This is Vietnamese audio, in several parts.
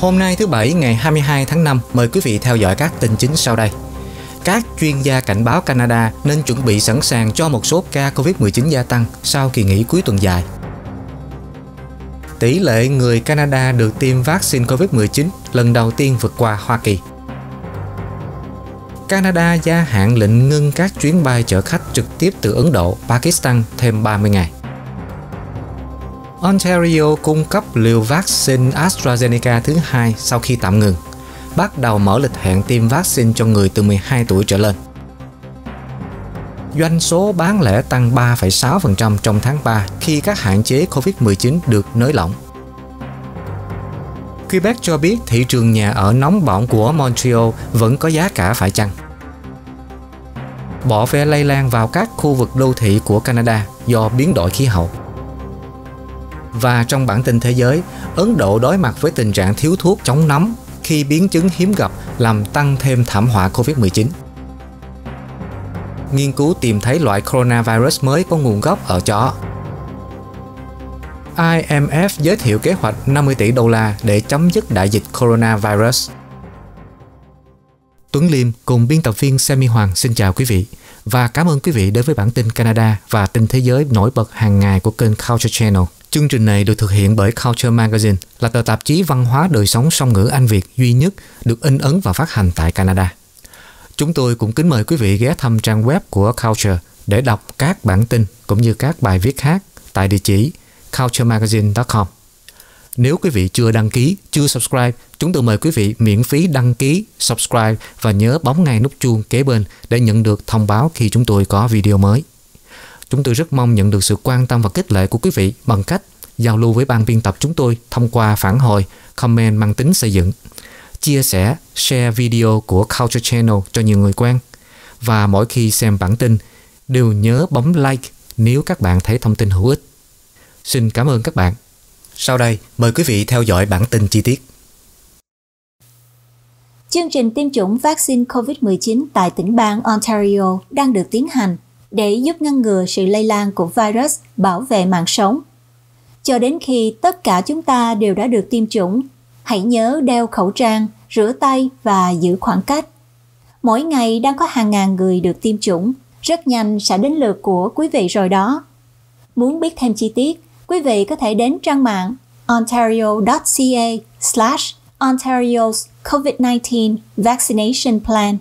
Hôm nay thứ Bảy ngày 22 tháng 5, mời quý vị theo dõi các tin chính sau đây. Các chuyên gia cảnh báo Canada nên chuẩn bị sẵn sàng cho một số ca Covid-19 gia tăng sau kỳ nghỉ cuối tuần dài. Tỷ lệ người Canada được tiêm vaccine Covid-19 lần đầu tiên vượt qua Hoa Kỳ. Canada gia hạn lệnh ngưng các chuyến bay chở khách trực tiếp từ Ấn Độ, Pakistan thêm 30 ngày. Ontario cung cấp liều vaccine AstraZeneca thứ hai sau khi tạm ngừng, bắt đầu mở lịch hẹn tiêm vaccine cho người từ 12 tuổi trở lên. Doanh số bán lẻ tăng 3,6% trong tháng 3 khi các hạn chế COVID-19 được nới lỏng. Quebec cho biết thị trường nhà ở nóng bỏng của Montreal vẫn có giá cả phải chăng. Bỏ ve lây lan vào các khu vực đô thị của Canada do biến đổi khí hậu. Và trong bản tin thế giới, Ấn Độ đối mặt với tình trạng thiếu thuốc chống nấm khi biến chứng hiếm gặp làm tăng thêm thảm họa COVID-19. Nghiên cứu tìm thấy loại coronavirus mới có nguồn gốc ở chó. IMF giới thiệu kế hoạch 50 tỷ đô la để chấm dứt đại dịch coronavirus. Tuấn Liêm cùng biên tập viên Semi Hoàng xin chào quý vị và cảm ơn quý vị đến với bản tin Canada và tin thế giới nổi bật hàng ngày của kênh Culture Channel. Chương trình này được thực hiện bởi Culture Magazine, là tờ tạp chí văn hóa đời sống song ngữ Anh Việt duy nhất được in ấn và phát hành tại Canada. Chúng tôi cũng kính mời quý vị ghé thăm trang web của Culture để đọc các bản tin cũng như các bài viết khác tại địa chỉ culturemagazine.com. Nếu quý vị chưa đăng ký, chưa subscribe, chúng tôi mời quý vị miễn phí đăng ký, subscribe và nhớ bấm ngay nút chuông kế bên để nhận được thông báo khi chúng tôi có video mới. Chúng tôi rất mong nhận được sự quan tâm và khích lệ của quý vị bằng cách giao lưu với ban biên tập chúng tôi thông qua phản hồi, comment mang tính xây dựng, chia sẻ, share video của Culture Channel cho nhiều người quen. Và mỗi khi xem bản tin, đều nhớ bấm like nếu các bạn thấy thông tin hữu ích. Xin cảm ơn các bạn. Sau đây, mời quý vị theo dõi bản tin chi tiết. Chương trình tiêm chủng vaccine COVID-19 tại tỉnh bang Ontario đang được tiến hành để giúp ngăn ngừa sự lây lan của virus bảo vệ mạng sống. Cho đến khi tất cả chúng ta đều đã được tiêm chủng, hãy nhớ đeo khẩu trang, rửa tay và giữ khoảng cách. Mỗi ngày đang có hàng ngàn người được tiêm chủng, rất nhanh sẽ đến lượt của quý vị rồi đó. Muốn biết thêm chi tiết, quý vị có thể đến trang mạng ontario.ca slash Ontario's COVID-19 Vaccination Plan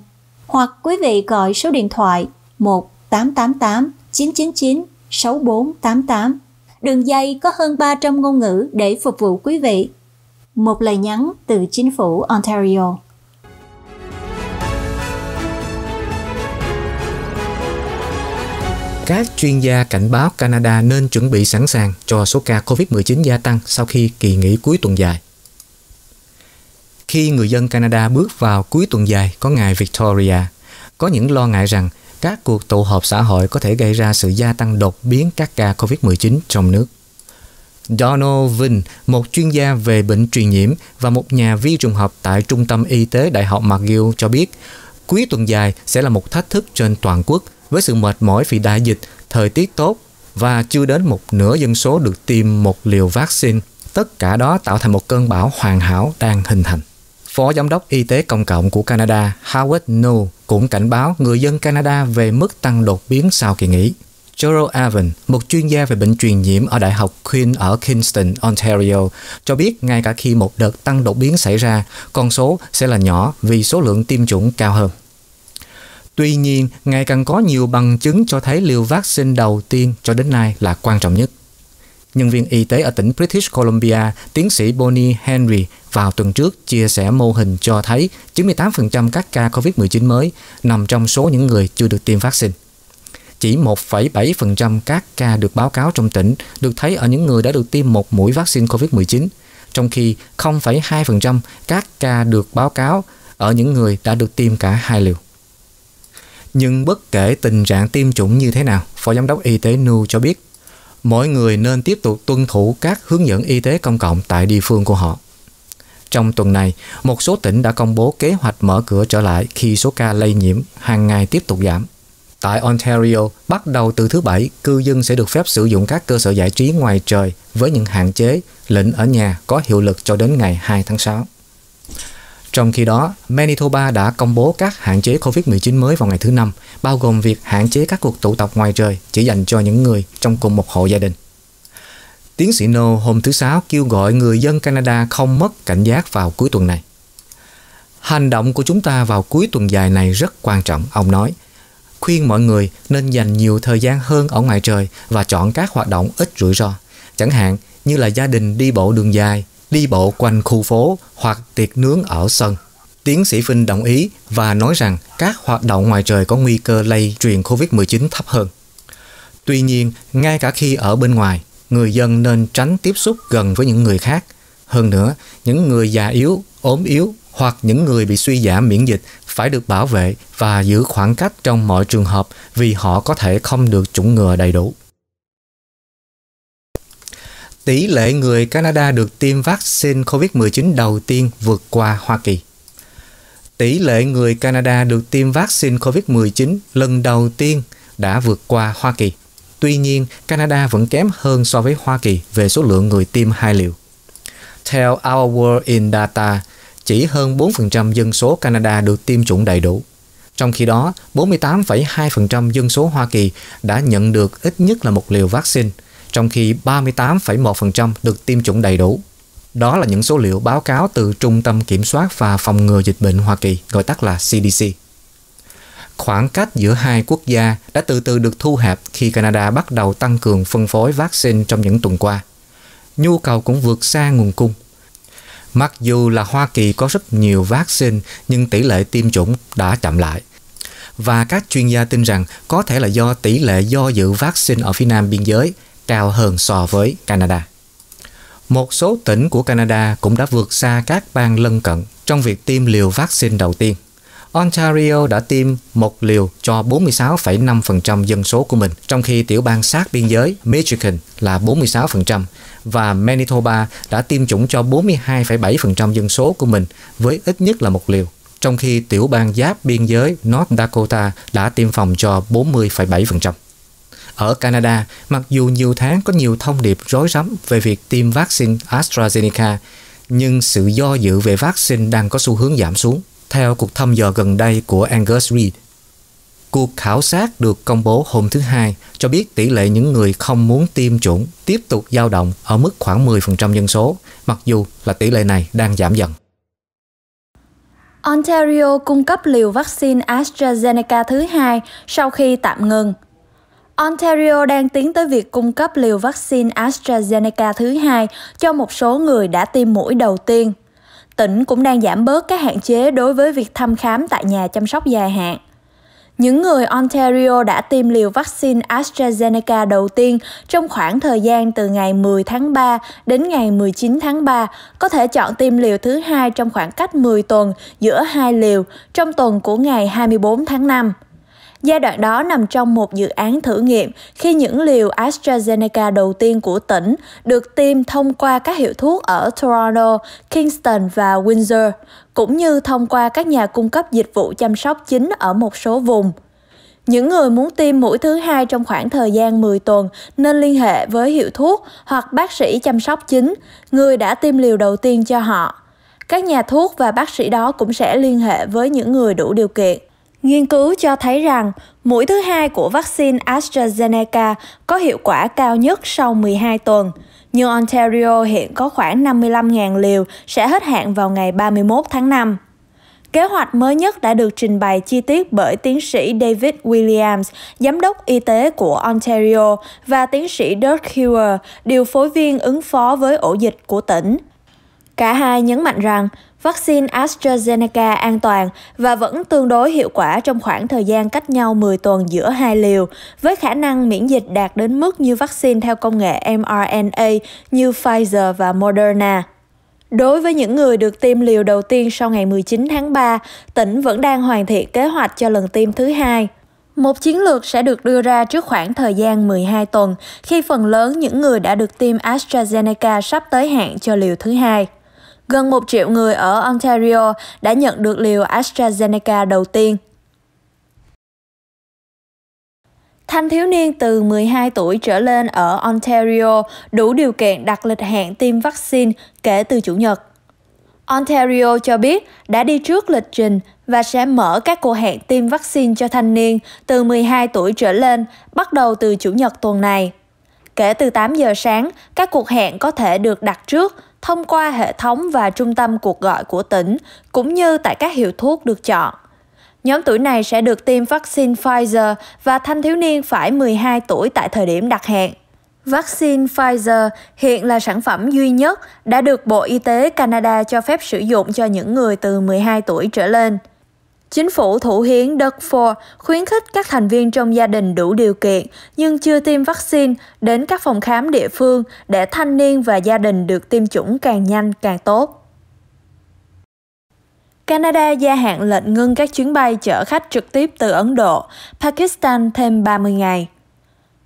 hoặc quý vị gọi số điện thoại 1 888 999 6488. Đường dây có hơn 300 ngôn ngữ để phục vụ quý vị. Một lời nhắn từ chính phủ Ontario. Các chuyên gia cảnh báo Canada nên chuẩn bị sẵn sàng cho số ca COVID-19 gia tăng sau khi kỳ nghỉ cuối tuần dài. Khi người dân Canada bước vào cuối tuần dài có ngày Victoria, có những lo ngại rằng các cuộc tụ họp xã hội có thể gây ra sự gia tăng đột biến các ca COVID-19 trong nước. Donald Vinh, một chuyên gia về bệnh truyền nhiễm và một nhà vi trùng học tại Trung tâm Y tế Đại học McGill cho biết, quý tuần dài sẽ là một thách thức trên toàn quốc với sự mệt mỏi vì đại dịch, thời tiết tốt và chưa đến một nửa dân số được tiêm một liều vaccine. Tất cả đó tạo thành một cơn bão hoàn hảo đang hình thành. Phó Giám đốc Y tế Công cộng của Canada Howard No cũng cảnh báo người dân Canada về mức tăng đột biến sau kỳ nghỉ. Gerald Avon, một chuyên gia về bệnh truyền nhiễm ở Đại học Queen ở Kingston, Ontario, cho biết ngay cả khi một đợt tăng đột biến xảy ra, con số sẽ là nhỏ vì số lượng tiêm chủng cao hơn. Tuy nhiên, ngày càng có nhiều bằng chứng cho thấy liều vaccine đầu tiên cho đến nay là quan trọng nhất nhân viên y tế ở tỉnh British Columbia, tiến sĩ Bonnie Henry vào tuần trước chia sẻ mô hình cho thấy 98% các ca COVID-19 mới nằm trong số những người chưa được tiêm vaccine. Chỉ 1,7% các ca được báo cáo trong tỉnh được thấy ở những người đã được tiêm một mũi vaccine COVID-19, trong khi 0,2% các ca được báo cáo ở những người đã được tiêm cả hai liều. Nhưng bất kể tình trạng tiêm chủng như thế nào, Phó Giám đốc Y tế Nu cho biết mỗi người nên tiếp tục tuân thủ các hướng dẫn y tế công cộng tại địa phương của họ. Trong tuần này, một số tỉnh đã công bố kế hoạch mở cửa trở lại khi số ca lây nhiễm hàng ngày tiếp tục giảm. Tại Ontario, bắt đầu từ thứ Bảy, cư dân sẽ được phép sử dụng các cơ sở giải trí ngoài trời với những hạn chế lệnh ở nhà có hiệu lực cho đến ngày 2 tháng 6. Trong khi đó, Manitoba đã công bố các hạn chế COVID-19 mới vào ngày thứ Năm, bao gồm việc hạn chế các cuộc tụ tập ngoài trời chỉ dành cho những người trong cùng một hộ gia đình. Tiến sĩ No hôm thứ Sáu kêu gọi người dân Canada không mất cảnh giác vào cuối tuần này. Hành động của chúng ta vào cuối tuần dài này rất quan trọng, ông nói. Khuyên mọi người nên dành nhiều thời gian hơn ở ngoài trời và chọn các hoạt động ít rủi ro, chẳng hạn như là gia đình đi bộ đường dài, đi bộ quanh khu phố hoặc tiệc nướng ở sân. Tiến sĩ Vinh đồng ý và nói rằng các hoạt động ngoài trời có nguy cơ lây truyền COVID-19 thấp hơn. Tuy nhiên, ngay cả khi ở bên ngoài, người dân nên tránh tiếp xúc gần với những người khác. Hơn nữa, những người già yếu, ốm yếu hoặc những người bị suy giảm miễn dịch phải được bảo vệ và giữ khoảng cách trong mọi trường hợp vì họ có thể không được chủng ngừa đầy đủ tỷ lệ người Canada được tiêm vaccine COVID-19 đầu tiên vượt qua Hoa Kỳ. Tỷ lệ người Canada được tiêm vaccine COVID-19 lần đầu tiên đã vượt qua Hoa Kỳ. Tuy nhiên, Canada vẫn kém hơn so với Hoa Kỳ về số lượng người tiêm hai liều. Theo Our World in Data, chỉ hơn 4% dân số Canada được tiêm chủng đầy đủ. Trong khi đó, 48,2% dân số Hoa Kỳ đã nhận được ít nhất là một liều vaccine – trong khi 38,1% được tiêm chủng đầy đủ. Đó là những số liệu báo cáo từ Trung tâm Kiểm soát và Phòng ngừa Dịch bệnh Hoa Kỳ, gọi tắt là CDC. Khoảng cách giữa hai quốc gia đã từ từ được thu hẹp khi Canada bắt đầu tăng cường phân phối vaccine trong những tuần qua. Nhu cầu cũng vượt xa nguồn cung. Mặc dù là Hoa Kỳ có rất nhiều vaccine nhưng tỷ lệ tiêm chủng đã chậm lại và các chuyên gia tin rằng có thể là do tỷ lệ do dự vaccine ở phía nam biên giới cao hơn so với Canada. Một số tỉnh của Canada cũng đã vượt xa các bang lân cận trong việc tiêm liều vaccine đầu tiên. Ontario đã tiêm một liều cho 46,5% dân số của mình, trong khi tiểu bang sát biên giới Michigan là 46% và Manitoba đã tiêm chủng cho 42,7% dân số của mình với ít nhất là một liều, trong khi tiểu bang giáp biên giới North Dakota đã tiêm phòng cho 40,7% ở Canada, mặc dù nhiều tháng có nhiều thông điệp rối rắm về việc tiêm vaccine AstraZeneca, nhưng sự do dự về vaccine đang có xu hướng giảm xuống, theo cuộc thăm dò gần đây của Angus Reid. Cuộc khảo sát được công bố hôm thứ Hai cho biết tỷ lệ những người không muốn tiêm chủng tiếp tục dao động ở mức khoảng 10% dân số, mặc dù là tỷ lệ này đang giảm dần. Ontario cung cấp liều vaccine AstraZeneca thứ hai sau khi tạm ngừng Ontario đang tiến tới việc cung cấp liều vaccine AstraZeneca thứ hai cho một số người đã tiêm mũi đầu tiên. Tỉnh cũng đang giảm bớt các hạn chế đối với việc thăm khám tại nhà chăm sóc dài hạn. Những người Ontario đã tiêm liều vaccine AstraZeneca đầu tiên trong khoảng thời gian từ ngày 10 tháng 3 đến ngày 19 tháng 3 có thể chọn tiêm liều thứ hai trong khoảng cách 10 tuần giữa hai liều trong tuần của ngày 24 tháng 5. Giai đoạn đó nằm trong một dự án thử nghiệm khi những liều AstraZeneca đầu tiên của tỉnh được tiêm thông qua các hiệu thuốc ở Toronto, Kingston và Windsor, cũng như thông qua các nhà cung cấp dịch vụ chăm sóc chính ở một số vùng. Những người muốn tiêm mũi thứ hai trong khoảng thời gian 10 tuần nên liên hệ với hiệu thuốc hoặc bác sĩ chăm sóc chính, người đã tiêm liều đầu tiên cho họ. Các nhà thuốc và bác sĩ đó cũng sẽ liên hệ với những người đủ điều kiện. Nghiên cứu cho thấy rằng mũi thứ hai của vaccine AstraZeneca có hiệu quả cao nhất sau 12 tuần. Như Ontario hiện có khoảng 55.000 liều sẽ hết hạn vào ngày 31 tháng 5. Kế hoạch mới nhất đã được trình bày chi tiết bởi tiến sĩ David Williams, giám đốc y tế của Ontario, và tiến sĩ Dirk Hewer, điều phối viên ứng phó với ổ dịch của tỉnh. Cả hai nhấn mạnh rằng Vaccine AstraZeneca an toàn và vẫn tương đối hiệu quả trong khoảng thời gian cách nhau 10 tuần giữa hai liều, với khả năng miễn dịch đạt đến mức như vaccine theo công nghệ mRNA như Pfizer và Moderna. Đối với những người được tiêm liều đầu tiên sau ngày 19 tháng 3, tỉnh vẫn đang hoàn thiện kế hoạch cho lần tiêm thứ hai. Một chiến lược sẽ được đưa ra trước khoảng thời gian 12 tuần, khi phần lớn những người đã được tiêm AstraZeneca sắp tới hạn cho liều thứ hai. Gần 1 triệu người ở Ontario đã nhận được liều AstraZeneca đầu tiên. Thanh thiếu niên từ 12 tuổi trở lên ở Ontario đủ điều kiện đặt lịch hẹn tiêm vaccine kể từ Chủ nhật. Ontario cho biết đã đi trước lịch trình và sẽ mở các cuộc hẹn tiêm vaccine cho thanh niên từ 12 tuổi trở lên bắt đầu từ Chủ nhật tuần này. Kể từ 8 giờ sáng, các cuộc hẹn có thể được đặt trước thông qua hệ thống và trung tâm cuộc gọi của tỉnh, cũng như tại các hiệu thuốc được chọn. Nhóm tuổi này sẽ được tiêm vaccine Pfizer và thanh thiếu niên phải 12 tuổi tại thời điểm đặt hẹn. Vaccine Pfizer hiện là sản phẩm duy nhất đã được Bộ Y tế Canada cho phép sử dụng cho những người từ 12 tuổi trở lên. Chính phủ thủ hiến Đức Ford khuyến khích các thành viên trong gia đình đủ điều kiện nhưng chưa tiêm vaccine đến các phòng khám địa phương để thanh niên và gia đình được tiêm chủng càng nhanh càng tốt. Canada gia hạn lệnh ngưng các chuyến bay chở khách trực tiếp từ Ấn Độ, Pakistan thêm 30 ngày.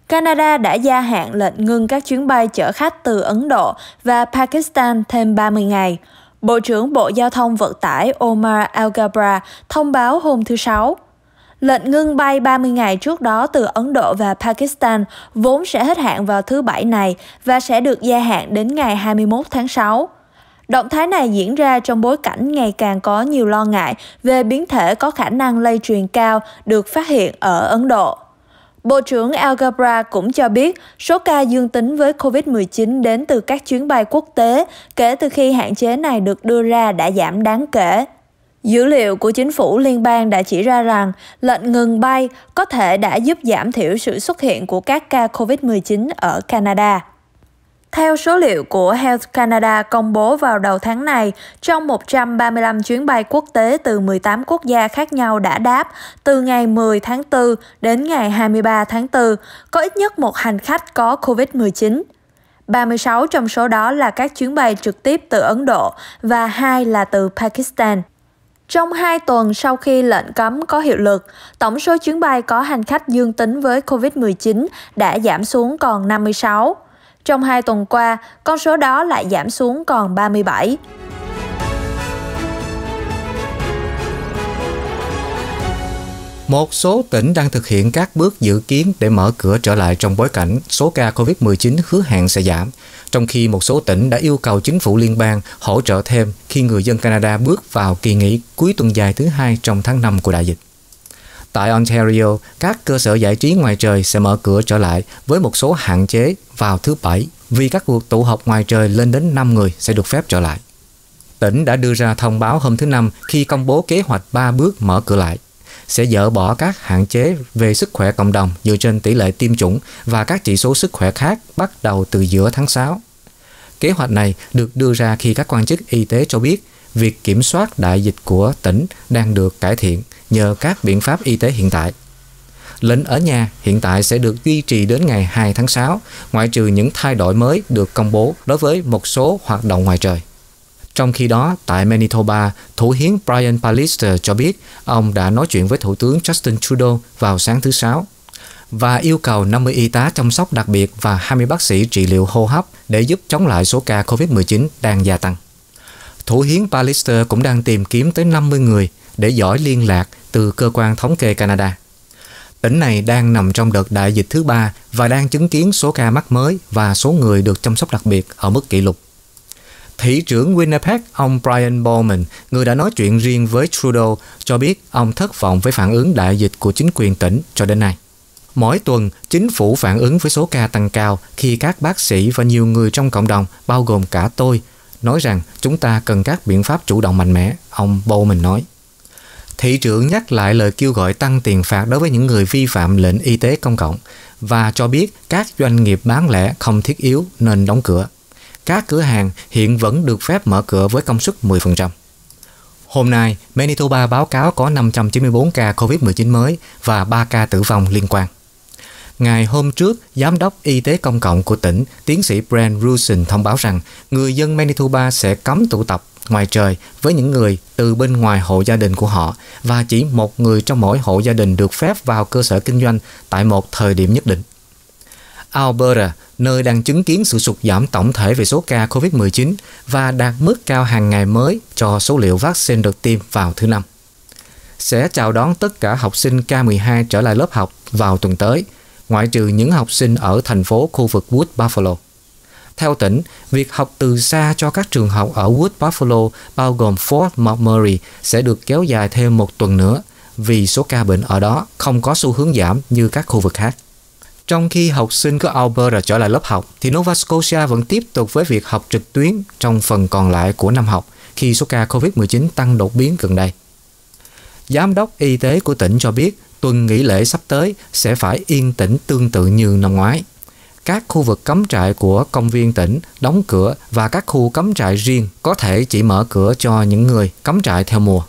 Canada đã gia hạn lệnh ngưng các chuyến bay chở khách từ Ấn Độ và Pakistan thêm 30 ngày, Bộ trưởng Bộ Giao thông Vận tải Omar al thông báo hôm thứ Sáu. Lệnh ngưng bay 30 ngày trước đó từ Ấn Độ và Pakistan vốn sẽ hết hạn vào thứ Bảy này và sẽ được gia hạn đến ngày 21 tháng 6. Động thái này diễn ra trong bối cảnh ngày càng có nhiều lo ngại về biến thể có khả năng lây truyền cao được phát hiện ở Ấn Độ. Bộ trưởng Algebra cũng cho biết số ca dương tính với COVID-19 đến từ các chuyến bay quốc tế kể từ khi hạn chế này được đưa ra đã giảm đáng kể. Dữ liệu của chính phủ liên bang đã chỉ ra rằng lệnh ngừng bay có thể đã giúp giảm thiểu sự xuất hiện của các ca COVID-19 ở Canada. Theo số liệu của Health Canada công bố vào đầu tháng này, trong 135 chuyến bay quốc tế từ 18 quốc gia khác nhau đã đáp từ ngày 10 tháng 4 đến ngày 23 tháng 4, có ít nhất một hành khách có COVID-19. 36 trong số đó là các chuyến bay trực tiếp từ Ấn Độ và hai là từ Pakistan. Trong 2 tuần sau khi lệnh cấm có hiệu lực, tổng số chuyến bay có hành khách dương tính với COVID-19 đã giảm xuống còn 56. Trong hai tuần qua, con số đó lại giảm xuống còn 37. Một số tỉnh đang thực hiện các bước dự kiến để mở cửa trở lại trong bối cảnh số ca COVID-19 hứa hẹn sẽ giảm, trong khi một số tỉnh đã yêu cầu chính phủ liên bang hỗ trợ thêm khi người dân Canada bước vào kỳ nghỉ cuối tuần dài thứ hai trong tháng 5 của đại dịch. Tại Ontario, các cơ sở giải trí ngoài trời sẽ mở cửa trở lại với một số hạn chế vào thứ Bảy vì các cuộc tụ họp ngoài trời lên đến 5 người sẽ được phép trở lại. Tỉnh đã đưa ra thông báo hôm thứ Năm khi công bố kế hoạch 3 bước mở cửa lại sẽ dỡ bỏ các hạn chế về sức khỏe cộng đồng dựa trên tỷ lệ tiêm chủng và các chỉ số sức khỏe khác bắt đầu từ giữa tháng 6. Kế hoạch này được đưa ra khi các quan chức y tế cho biết việc kiểm soát đại dịch của tỉnh đang được cải thiện nhờ các biện pháp y tế hiện tại. Lệnh ở nhà hiện tại sẽ được duy trì đến ngày 2 tháng 6, ngoại trừ những thay đổi mới được công bố đối với một số hoạt động ngoài trời. Trong khi đó, tại Manitoba, Thủ hiến Brian Pallister cho biết ông đã nói chuyện với Thủ tướng Justin Trudeau vào sáng thứ Sáu và yêu cầu 50 y tá chăm sóc đặc biệt và 20 bác sĩ trị liệu hô hấp để giúp chống lại số ca COVID-19 đang gia tăng. Thủ hiến Pallister cũng đang tìm kiếm tới 50 người để dõi liên lạc từ cơ quan thống kê Canada. Tỉnh này đang nằm trong đợt đại dịch thứ ba và đang chứng kiến số ca mắc mới và số người được chăm sóc đặc biệt ở mức kỷ lục. Thị trưởng Winnipeg, ông Brian Bowman, người đã nói chuyện riêng với Trudeau, cho biết ông thất vọng với phản ứng đại dịch của chính quyền tỉnh cho đến nay. Mỗi tuần, chính phủ phản ứng với số ca tăng cao khi các bác sĩ và nhiều người trong cộng đồng, bao gồm cả tôi, nói rằng chúng ta cần các biện pháp chủ động mạnh mẽ, ông Bowman nói. Thị trưởng nhắc lại lời kêu gọi tăng tiền phạt đối với những người vi phạm lệnh y tế công cộng và cho biết các doanh nghiệp bán lẻ không thiết yếu nên đóng cửa. Các cửa hàng hiện vẫn được phép mở cửa với công suất 10%. Hôm nay, Manitoba báo cáo có 594 ca COVID-19 mới và 3 ca tử vong liên quan. Ngày hôm trước, Giám đốc Y tế Công cộng của tỉnh, tiến sĩ Brent Rusin thông báo rằng người dân Manitoba sẽ cấm tụ tập ngoài trời với những người từ bên ngoài hộ gia đình của họ và chỉ một người trong mỗi hộ gia đình được phép vào cơ sở kinh doanh tại một thời điểm nhất định. Alberta, nơi đang chứng kiến sự sụt giảm tổng thể về số ca COVID-19 và đạt mức cao hàng ngày mới cho số liệu vaccine được tiêm vào thứ năm. Sẽ chào đón tất cả học sinh K12 trở lại lớp học vào tuần tới – ngoại trừ những học sinh ở thành phố khu vực Wood Buffalo. Theo tỉnh, việc học từ xa cho các trường học ở Wood Buffalo bao gồm Fort McMurray sẽ được kéo dài thêm một tuần nữa vì số ca bệnh ở đó không có xu hướng giảm như các khu vực khác. Trong khi học sinh của Alberta trở lại lớp học thì Nova Scotia vẫn tiếp tục với việc học trực tuyến trong phần còn lại của năm học khi số ca COVID-19 tăng đột biến gần đây. Giám đốc y tế của tỉnh cho biết tuần nghỉ lễ sắp tới sẽ phải yên tĩnh tương tự như năm ngoái. Các khu vực cắm trại của công viên tỉnh đóng cửa và các khu cắm trại riêng có thể chỉ mở cửa cho những người cắm trại theo mùa.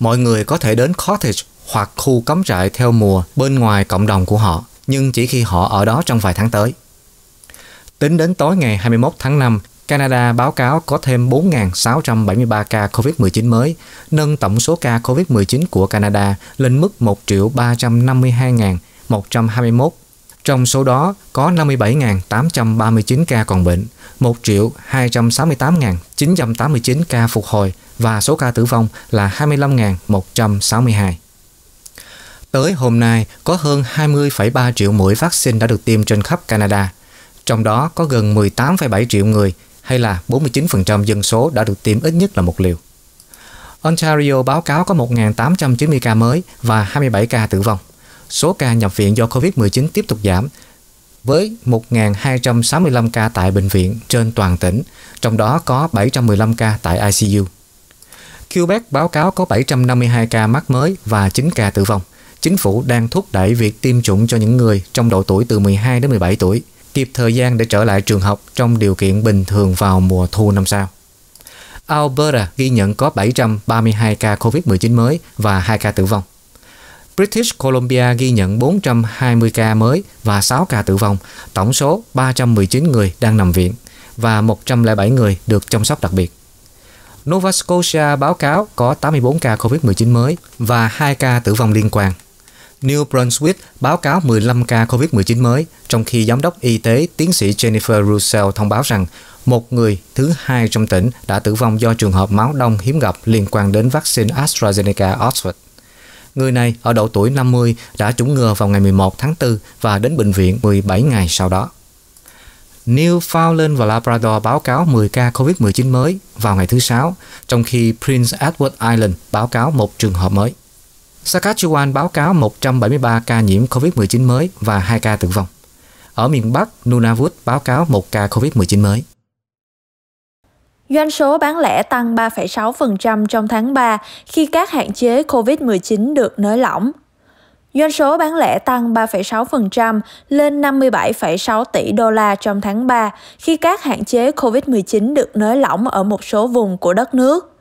Mọi người có thể đến cottage hoặc khu cắm trại theo mùa bên ngoài cộng đồng của họ, nhưng chỉ khi họ ở đó trong vài tháng tới. Tính đến tối ngày 21 tháng 5, Canada báo cáo có thêm 4.673 ca COVID-19 mới, nâng tổng số ca COVID-19 của Canada lên mức 1.352.121. Trong số đó có 57.839 ca còn bệnh, 1.268.989 ca phục hồi và số ca tử vong là 25.162. Tới hôm nay, có hơn 20,3 triệu mũi vaccine đã được tiêm trên khắp Canada, trong đó có gần 18,7 triệu người hay là 49% dân số đã được tiêm ít nhất là một liều. Ontario báo cáo có 1.890 ca mới và 27 ca tử vong. Số ca nhập viện do COVID-19 tiếp tục giảm với 1.265 ca tại bệnh viện trên toàn tỉnh, trong đó có 715 ca tại ICU. Quebec báo cáo có 752 ca mắc mới và 9 ca tử vong. Chính phủ đang thúc đẩy việc tiêm chủng cho những người trong độ tuổi từ 12 đến 17 tuổi – kịp thời gian để trở lại trường học trong điều kiện bình thường vào mùa thu năm sau. Alberta ghi nhận có 732 ca COVID-19 mới và 2 ca tử vong. British Columbia ghi nhận 420 ca mới và 6 ca tử vong, tổng số 319 người đang nằm viện và 107 người được chăm sóc đặc biệt. Nova Scotia báo cáo có 84 ca COVID-19 mới và 2 ca tử vong liên quan. New Brunswick báo cáo 15 ca COVID-19 mới, trong khi Giám đốc Y tế tiến sĩ Jennifer Russell thông báo rằng một người thứ hai trong tỉnh đã tử vong do trường hợp máu đông hiếm gặp liên quan đến vaccine AstraZeneca Oxford. Người này ở độ tuổi 50 đã chủng ngừa vào ngày 11 tháng 4 và đến bệnh viện 17 ngày sau đó. Newfoundland và Labrador báo cáo 10 ca COVID-19 mới vào ngày thứ Sáu, trong khi Prince Edward Island báo cáo một trường hợp mới. Saskatchewan báo cáo 173 ca nhiễm COVID-19 mới và 2 ca tử vong. Ở miền Bắc, Nunavut báo cáo 1 ca COVID-19 mới. Doanh số bán lẻ tăng 3,6% trong tháng 3 khi các hạn chế COVID-19 được nới lỏng. Doanh số bán lẻ tăng 3,6% lên 57,6 tỷ đô la trong tháng 3 khi các hạn chế COVID-19 được nới lỏng ở một số vùng của đất nước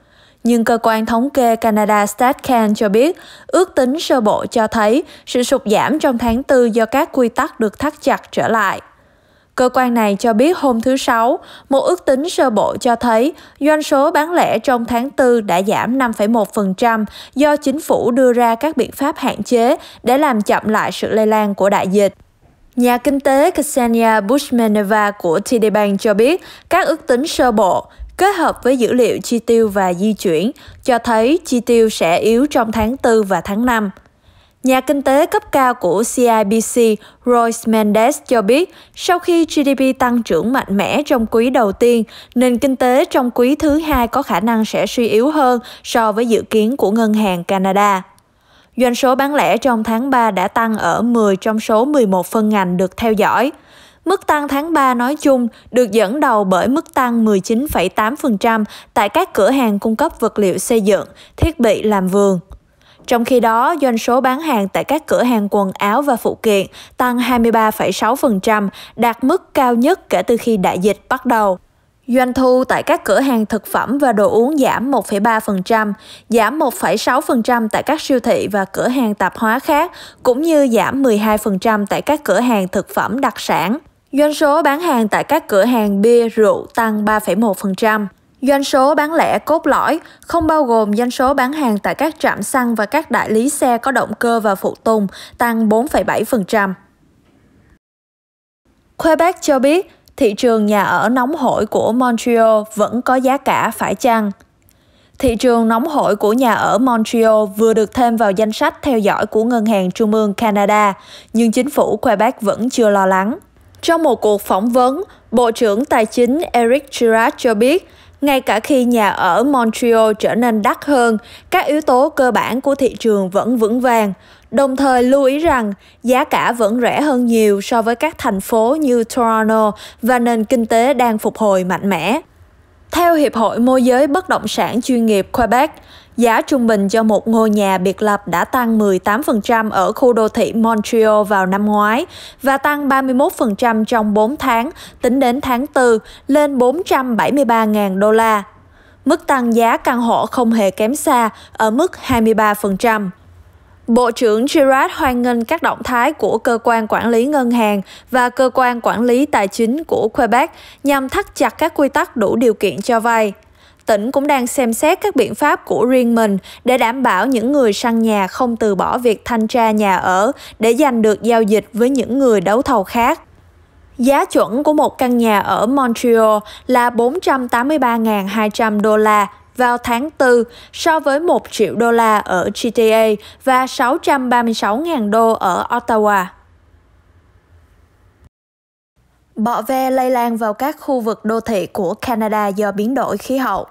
nhưng cơ quan thống kê Canada StatCan cho biết, ước tính sơ bộ cho thấy sự sụt giảm trong tháng 4 do các quy tắc được thắt chặt trở lại. Cơ quan này cho biết hôm thứ Sáu, một ước tính sơ bộ cho thấy doanh số bán lẻ trong tháng 4 đã giảm 5,1% do chính phủ đưa ra các biện pháp hạn chế để làm chậm lại sự lây lan của đại dịch. Nhà kinh tế Ksenia Bushmanova của TD Bank cho biết các ước tính sơ bộ kết hợp với dữ liệu chi tiêu và di chuyển, cho thấy chi tiêu sẽ yếu trong tháng 4 và tháng 5. Nhà kinh tế cấp cao của CIBC Royce Mendes cho biết, sau khi GDP tăng trưởng mạnh mẽ trong quý đầu tiên, nền kinh tế trong quý thứ hai có khả năng sẽ suy yếu hơn so với dự kiến của Ngân hàng Canada. Doanh số bán lẻ trong tháng 3 đã tăng ở 10 trong số 11 phân ngành được theo dõi – Mức tăng tháng 3 nói chung được dẫn đầu bởi mức tăng 19,8% tại các cửa hàng cung cấp vật liệu xây dựng, thiết bị làm vườn. Trong khi đó, doanh số bán hàng tại các cửa hàng quần áo và phụ kiện tăng 23,6%, đạt mức cao nhất kể từ khi đại dịch bắt đầu. Doanh thu tại các cửa hàng thực phẩm và đồ uống giảm 1,3%, giảm 1,6% tại các siêu thị và cửa hàng tạp hóa khác, cũng như giảm 12% tại các cửa hàng thực phẩm đặc sản. Doanh số bán hàng tại các cửa hàng bia rượu tăng 3,1%. Doanh số bán lẻ cốt lõi không bao gồm doanh số bán hàng tại các trạm xăng và các đại lý xe có động cơ và phụ tùng tăng 4,7%. Quebec cho biết thị trường nhà ở nóng hổi của Montreal vẫn có giá cả phải chăng. Thị trường nóng hổi của nhà ở Montreal vừa được thêm vào danh sách theo dõi của Ngân hàng Trung ương Canada, nhưng chính phủ Quebec vẫn chưa lo lắng. Trong một cuộc phỏng vấn, Bộ trưởng Tài chính Eric Girard cho biết, ngay cả khi nhà ở Montreal trở nên đắt hơn, các yếu tố cơ bản của thị trường vẫn vững vàng, đồng thời lưu ý rằng giá cả vẫn rẻ hơn nhiều so với các thành phố như Toronto và nền kinh tế đang phục hồi mạnh mẽ. Theo Hiệp hội Môi giới Bất động sản chuyên nghiệp Quebec, Giá trung bình cho một ngôi nhà biệt lập đã tăng 18% ở khu đô thị Montreal vào năm ngoái và tăng 31% trong 4 tháng, tính đến tháng 4, lên 473.000 đô la. Mức tăng giá căn hộ không hề kém xa, ở mức 23%. Bộ trưởng Gerard hoan nghênh các động thái của cơ quan quản lý ngân hàng và cơ quan quản lý tài chính của Quebec nhằm thắt chặt các quy tắc đủ điều kiện cho vay tỉnh cũng đang xem xét các biện pháp của riêng mình để đảm bảo những người săn nhà không từ bỏ việc thanh tra nhà ở để giành được giao dịch với những người đấu thầu khác. Giá chuẩn của một căn nhà ở Montreal là 483.200 đô la vào tháng 4 so với 1 triệu đô la ở GTA và 636.000 đô ở Ottawa. Bọ ve lây lan vào các khu vực đô thị của Canada do biến đổi khí hậu.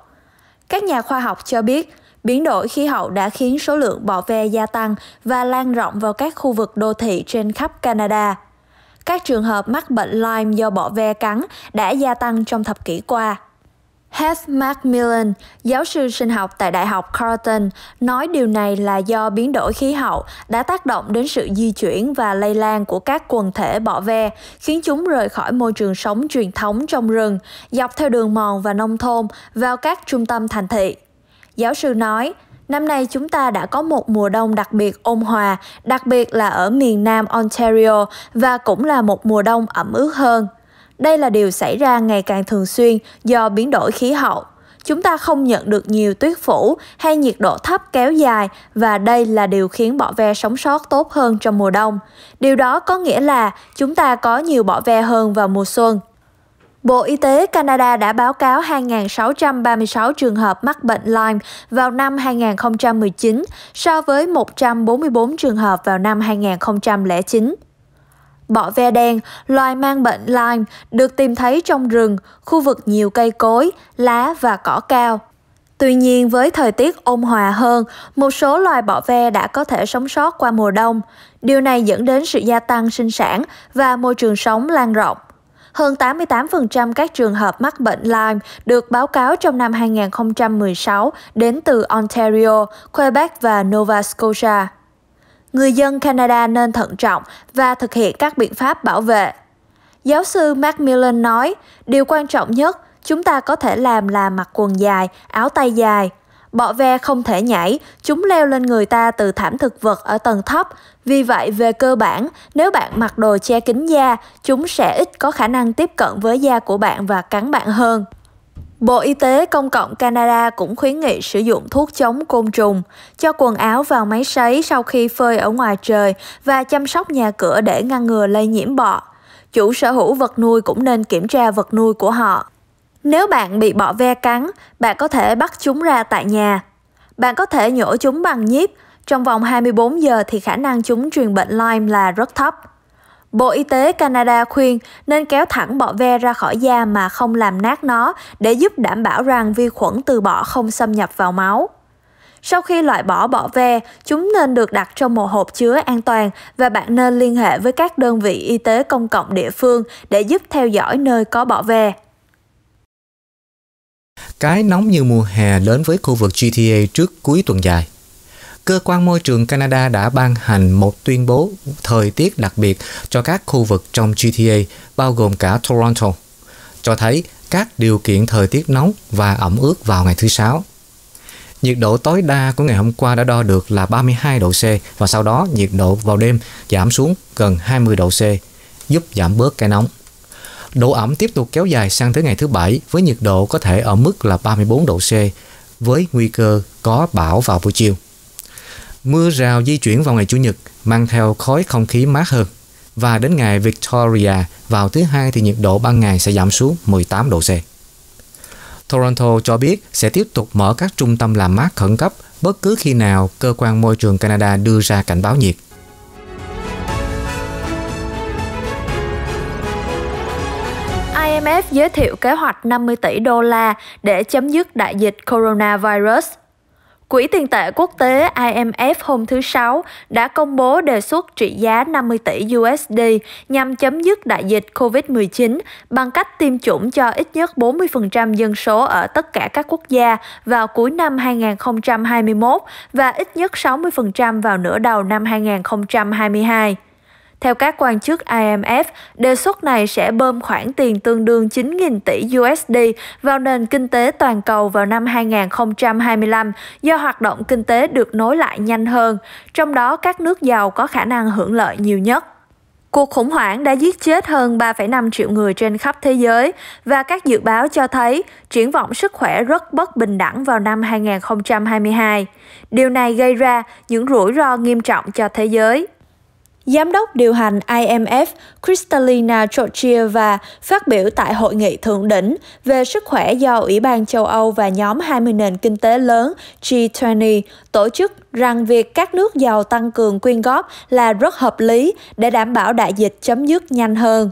Các nhà khoa học cho biết, biến đổi khí hậu đã khiến số lượng bọ ve gia tăng và lan rộng vào các khu vực đô thị trên khắp Canada. Các trường hợp mắc bệnh Lyme do bọ ve cắn đã gia tăng trong thập kỷ qua. Heath Macmillan, giáo sư sinh học tại Đại học Carleton, nói điều này là do biến đổi khí hậu đã tác động đến sự di chuyển và lây lan của các quần thể bọ ve, khiến chúng rời khỏi môi trường sống truyền thống trong rừng, dọc theo đường mòn và nông thôn vào các trung tâm thành thị. Giáo sư nói, Năm nay chúng ta đã có một mùa đông đặc biệt ôn hòa, đặc biệt là ở miền nam Ontario và cũng là một mùa đông ẩm ướt hơn. Đây là điều xảy ra ngày càng thường xuyên do biến đổi khí hậu. Chúng ta không nhận được nhiều tuyết phủ hay nhiệt độ thấp kéo dài và đây là điều khiến bọ ve sống sót tốt hơn trong mùa đông. Điều đó có nghĩa là chúng ta có nhiều bọ ve hơn vào mùa xuân. Bộ Y tế Canada đã báo cáo 2.636 trường hợp mắc bệnh Lyme vào năm 2019 so với 144 trường hợp vào năm 2009. Bọ ve đen, loài mang bệnh Lyme, được tìm thấy trong rừng, khu vực nhiều cây cối, lá và cỏ cao. Tuy nhiên, với thời tiết ôn hòa hơn, một số loài bọ ve đã có thể sống sót qua mùa đông. Điều này dẫn đến sự gia tăng sinh sản và môi trường sống lan rộng. Hơn 88% các trường hợp mắc bệnh Lyme được báo cáo trong năm 2016 đến từ Ontario, Quebec và Nova Scotia người dân Canada nên thận trọng và thực hiện các biện pháp bảo vệ. Giáo sư Macmillan nói, điều quan trọng nhất chúng ta có thể làm là mặc quần dài, áo tay dài. Bọ ve không thể nhảy, chúng leo lên người ta từ thảm thực vật ở tầng thấp. Vì vậy, về cơ bản, nếu bạn mặc đồ che kín da, chúng sẽ ít có khả năng tiếp cận với da của bạn và cắn bạn hơn. Bộ Y tế Công cộng Canada cũng khuyến nghị sử dụng thuốc chống côn trùng, cho quần áo vào máy sấy sau khi phơi ở ngoài trời và chăm sóc nhà cửa để ngăn ngừa lây nhiễm bọ. Chủ sở hữu vật nuôi cũng nên kiểm tra vật nuôi của họ. Nếu bạn bị bọ ve cắn, bạn có thể bắt chúng ra tại nhà. Bạn có thể nhổ chúng bằng nhíp, trong vòng 24 giờ thì khả năng chúng truyền bệnh Lyme là rất thấp. Bộ Y tế Canada khuyên nên kéo thẳng bọ ve ra khỏi da mà không làm nát nó để giúp đảm bảo rằng vi khuẩn từ bọ không xâm nhập vào máu. Sau khi loại bỏ bọ ve, chúng nên được đặt trong một hộp chứa an toàn và bạn nên liên hệ với các đơn vị y tế công cộng địa phương để giúp theo dõi nơi có bọ ve. Cái nóng như mùa hè đến với khu vực GTA trước cuối tuần dài cơ quan môi trường Canada đã ban hành một tuyên bố thời tiết đặc biệt cho các khu vực trong GTA, bao gồm cả Toronto, cho thấy các điều kiện thời tiết nóng và ẩm ướt vào ngày thứ Sáu. Nhiệt độ tối đa của ngày hôm qua đã đo được là 32 độ C và sau đó nhiệt độ vào đêm giảm xuống gần 20 độ C, giúp giảm bớt cái nóng. Độ ẩm tiếp tục kéo dài sang tới ngày thứ Bảy với nhiệt độ có thể ở mức là 34 độ C với nguy cơ có bão vào buổi chiều. Mưa rào di chuyển vào ngày Chủ nhật, mang theo khói không khí mát hơn. Và đến ngày Victoria vào thứ hai thì nhiệt độ ban ngày sẽ giảm xuống 18 độ C. Toronto cho biết sẽ tiếp tục mở các trung tâm làm mát khẩn cấp bất cứ khi nào cơ quan môi trường Canada đưa ra cảnh báo nhiệt. IMF giới thiệu kế hoạch 50 tỷ đô la để chấm dứt đại dịch coronavirus Quỹ tiền tệ quốc tế IMF hôm thứ Sáu đã công bố đề xuất trị giá 50 tỷ USD nhằm chấm dứt đại dịch COVID-19 bằng cách tiêm chủng cho ít nhất 40% dân số ở tất cả các quốc gia vào cuối năm 2021 và ít nhất 60% vào nửa đầu năm 2022. Theo các quan chức IMF, đề xuất này sẽ bơm khoản tiền tương đương 9.000 tỷ USD vào nền kinh tế toàn cầu vào năm 2025 do hoạt động kinh tế được nối lại nhanh hơn, trong đó các nước giàu có khả năng hưởng lợi nhiều nhất. Cuộc khủng hoảng đã giết chết hơn 3,5 triệu người trên khắp thế giới và các dự báo cho thấy triển vọng sức khỏe rất bất bình đẳng vào năm 2022. Điều này gây ra những rủi ro nghiêm trọng cho thế giới. Giám đốc điều hành IMF Kristalina Georgieva phát biểu tại hội nghị thượng đỉnh về sức khỏe do Ủy ban châu Âu và nhóm 20 nền kinh tế lớn G20 tổ chức rằng việc các nước giàu tăng cường quyên góp là rất hợp lý để đảm bảo đại dịch chấm dứt nhanh hơn.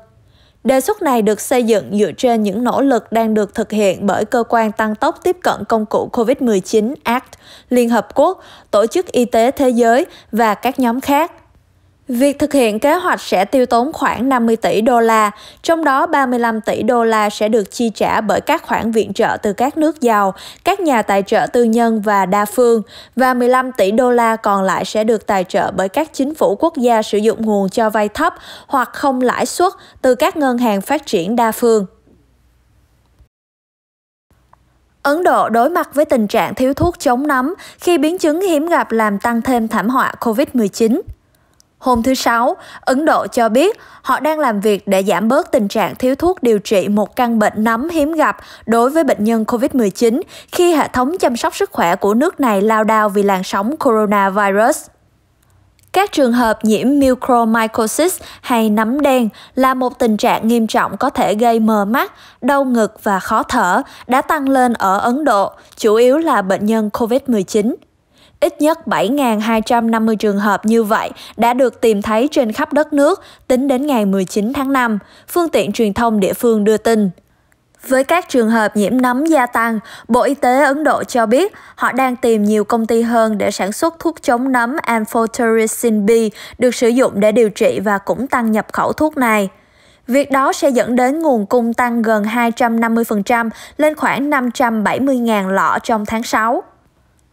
Đề xuất này được xây dựng dựa trên những nỗ lực đang được thực hiện bởi cơ quan tăng tốc tiếp cận công cụ COVID-19 ACT, Liên Hợp Quốc, Tổ chức Y tế Thế giới và các nhóm khác. Việc thực hiện kế hoạch sẽ tiêu tốn khoảng 50 tỷ đô la, trong đó 35 tỷ đô la sẽ được chi trả bởi các khoản viện trợ từ các nước giàu, các nhà tài trợ tư nhân và đa phương, và 15 tỷ đô la còn lại sẽ được tài trợ bởi các chính phủ quốc gia sử dụng nguồn cho vay thấp hoặc không lãi suất từ các ngân hàng phát triển đa phương. Ấn Độ đối mặt với tình trạng thiếu thuốc chống nấm khi biến chứng hiếm gặp làm tăng thêm thảm họa COVID-19. Hôm thứ Sáu, Ấn Độ cho biết họ đang làm việc để giảm bớt tình trạng thiếu thuốc điều trị một căn bệnh nấm hiếm gặp đối với bệnh nhân COVID-19 khi hệ thống chăm sóc sức khỏe của nước này lao đao vì làn sóng coronavirus. Các trường hợp nhiễm mucormycosis hay nấm đen là một tình trạng nghiêm trọng có thể gây mờ mắt, đau ngực và khó thở đã tăng lên ở Ấn Độ, chủ yếu là bệnh nhân COVID-19. Ít nhất 7.250 trường hợp như vậy đã được tìm thấy trên khắp đất nước tính đến ngày 19 tháng 5, phương tiện truyền thông địa phương đưa tin. Với các trường hợp nhiễm nấm gia tăng, Bộ Y tế Ấn Độ cho biết họ đang tìm nhiều công ty hơn để sản xuất thuốc chống nấm amphotericin B được sử dụng để điều trị và cũng tăng nhập khẩu thuốc này. Việc đó sẽ dẫn đến nguồn cung tăng gần 250% lên khoảng 570.000 lọ trong tháng 6.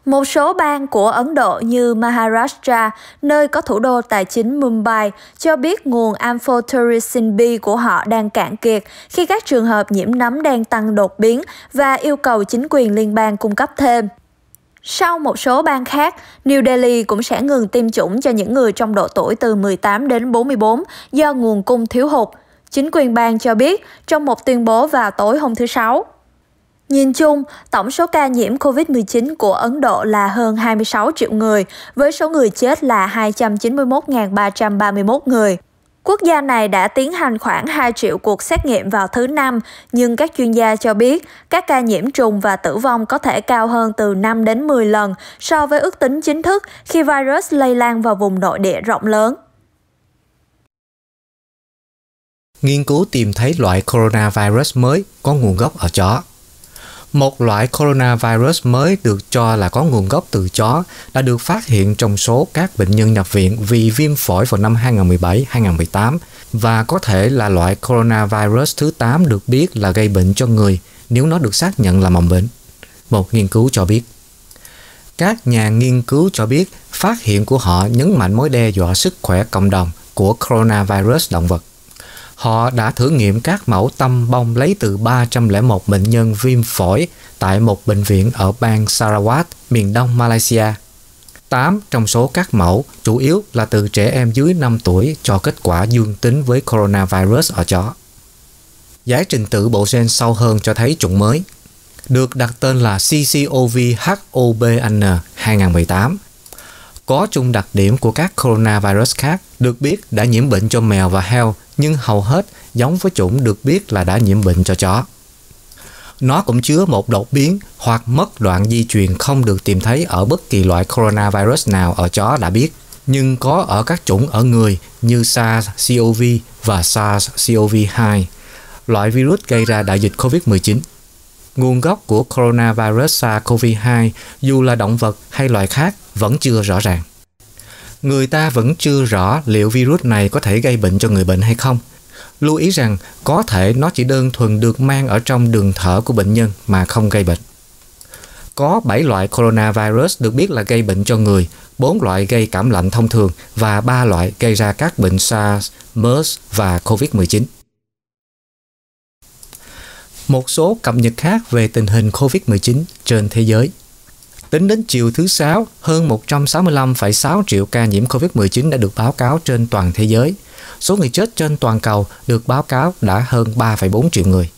Một số bang của Ấn Độ như Maharashtra, nơi có thủ đô tài chính Mumbai, cho biết nguồn amphotericin B của họ đang cạn kiệt khi các trường hợp nhiễm nấm đang tăng đột biến và yêu cầu chính quyền liên bang cung cấp thêm. Sau một số bang khác, New Delhi cũng sẽ ngừng tiêm chủng cho những người trong độ tuổi từ 18 đến 44 do nguồn cung thiếu hụt. Chính quyền bang cho biết trong một tuyên bố vào tối hôm thứ Sáu. Nhìn chung, tổng số ca nhiễm COVID-19 của Ấn Độ là hơn 26 triệu người, với số người chết là 291.331 người. Quốc gia này đã tiến hành khoảng 2 triệu cuộc xét nghiệm vào thứ Năm, nhưng các chuyên gia cho biết các ca nhiễm trùng và tử vong có thể cao hơn từ 5 đến 10 lần so với ước tính chính thức khi virus lây lan vào vùng nội địa rộng lớn. Nghiên cứu tìm thấy loại coronavirus mới có nguồn gốc ở chó. Một loại coronavirus mới được cho là có nguồn gốc từ chó đã được phát hiện trong số các bệnh nhân nhập viện vì viêm phổi vào năm 2017-2018 và có thể là loại coronavirus thứ 8 được biết là gây bệnh cho người nếu nó được xác nhận là mầm bệnh. Một nghiên cứu cho biết các nhà nghiên cứu cho biết phát hiện của họ nhấn mạnh mối đe dọa sức khỏe cộng đồng của coronavirus động vật họ đã thử nghiệm các mẫu tăm bông lấy từ 301 bệnh nhân viêm phổi tại một bệnh viện ở bang Sarawak, miền đông Malaysia. 8 trong số các mẫu chủ yếu là từ trẻ em dưới 5 tuổi cho kết quả dương tính với coronavirus ở chó. Giải trình tự bộ gen sâu hơn cho thấy chủng mới, được đặt tên là CCOVHOBN 2018. Có chung đặc điểm của các coronavirus khác, được biết đã nhiễm bệnh cho mèo và heo nhưng hầu hết giống với chủng được biết là đã nhiễm bệnh cho chó. Nó cũng chứa một đột biến hoặc mất đoạn di truyền không được tìm thấy ở bất kỳ loại coronavirus nào ở chó đã biết, nhưng có ở các chủng ở người như SARS-CoV và SARS-CoV-2, loại virus gây ra đại dịch COVID-19. Nguồn gốc của coronavirus SARS-CoV-2 dù là động vật hay loài khác vẫn chưa rõ ràng người ta vẫn chưa rõ liệu virus này có thể gây bệnh cho người bệnh hay không. Lưu ý rằng có thể nó chỉ đơn thuần được mang ở trong đường thở của bệnh nhân mà không gây bệnh. Có 7 loại coronavirus được biết là gây bệnh cho người, 4 loại gây cảm lạnh thông thường và 3 loại gây ra các bệnh SARS, MERS và COVID-19. Một số cập nhật khác về tình hình COVID-19 trên thế giới. Tính đến chiều thứ Sáu, hơn 165,6 triệu ca nhiễm COVID-19 đã được báo cáo trên toàn thế giới. Số người chết trên toàn cầu được báo cáo đã hơn 3,4 triệu người.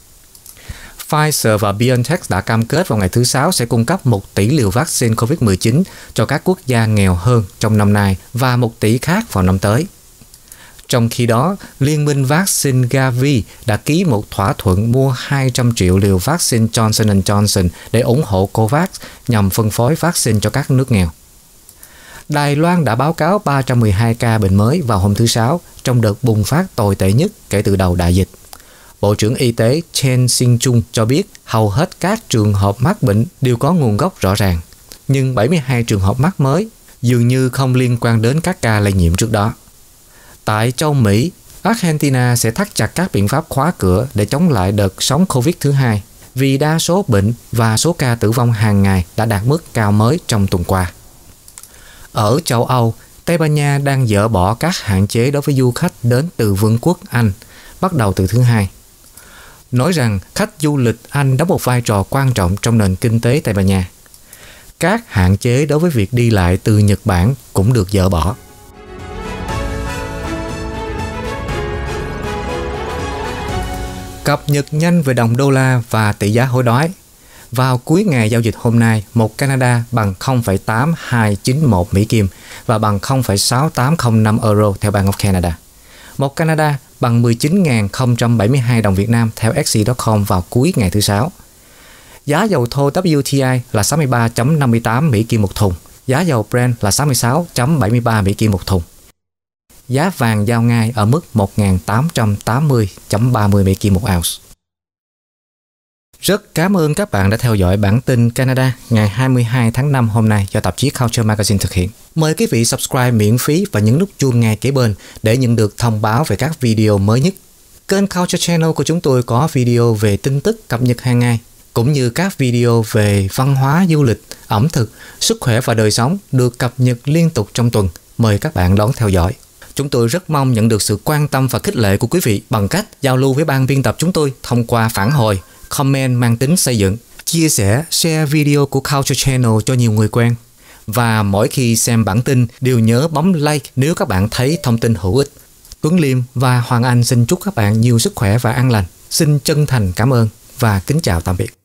Pfizer và BioNTech đã cam kết vào ngày thứ Sáu sẽ cung cấp 1 tỷ liều vaccine COVID-19 cho các quốc gia nghèo hơn trong năm nay và 1 tỷ khác vào năm tới. Trong khi đó, Liên minh vaccine Gavi đã ký một thỏa thuận mua 200 triệu liều vaccine Johnson Johnson để ủng hộ COVAX nhằm phân phối vaccine cho các nước nghèo. Đài Loan đã báo cáo 312 ca bệnh mới vào hôm thứ Sáu trong đợt bùng phát tồi tệ nhất kể từ đầu đại dịch. Bộ trưởng Y tế Chen Xing-chung cho biết hầu hết các trường hợp mắc bệnh đều có nguồn gốc rõ ràng, nhưng 72 trường hợp mắc mới dường như không liên quan đến các ca lây nhiễm trước đó. Tại châu Mỹ, Argentina sẽ thắt chặt các biện pháp khóa cửa để chống lại đợt sóng Covid thứ hai vì đa số bệnh và số ca tử vong hàng ngày đã đạt mức cao mới trong tuần qua. Ở châu Âu, Tây Ban Nha đang dỡ bỏ các hạn chế đối với du khách đến từ Vương quốc Anh bắt đầu từ thứ hai. Nói rằng khách du lịch Anh đóng một vai trò quan trọng trong nền kinh tế Tây Ban Nha. Các hạn chế đối với việc đi lại từ Nhật Bản cũng được dỡ bỏ. Cập nhật nhanh về đồng đô la và tỷ giá hối đoái. Vào cuối ngày giao dịch hôm nay, một Canada bằng 0,8291 Mỹ Kim và bằng 0,6805 euro theo Bank of Canada. Một Canada bằng 19.072 đồng Việt Nam theo Exi.com vào cuối ngày thứ Sáu. Giá dầu thô WTI là 63.58 Mỹ Kim một thùng, giá dầu Brent là 66.73 Mỹ Kim một thùng giá vàng giao ngay ở mức 1.880.30 Mỹ Kim một ounce. Rất cảm ơn các bạn đã theo dõi bản tin Canada ngày 22 tháng 5 hôm nay do tạp chí Culture Magazine thực hiện. Mời quý vị subscribe miễn phí và nhấn nút chuông ngay kế bên để nhận được thông báo về các video mới nhất. Kênh Culture Channel của chúng tôi có video về tin tức cập nhật hàng ngày, cũng như các video về văn hóa, du lịch, ẩm thực, sức khỏe và đời sống được cập nhật liên tục trong tuần. Mời các bạn đón theo dõi. Chúng tôi rất mong nhận được sự quan tâm và khích lệ của quý vị bằng cách giao lưu với ban biên tập chúng tôi thông qua phản hồi, comment mang tính xây dựng, chia sẻ, share video của Culture Channel cho nhiều người quen. Và mỗi khi xem bản tin, đều nhớ bấm like nếu các bạn thấy thông tin hữu ích. Tuấn Liêm và Hoàng Anh xin chúc các bạn nhiều sức khỏe và an lành. Xin chân thành cảm ơn và kính chào tạm biệt.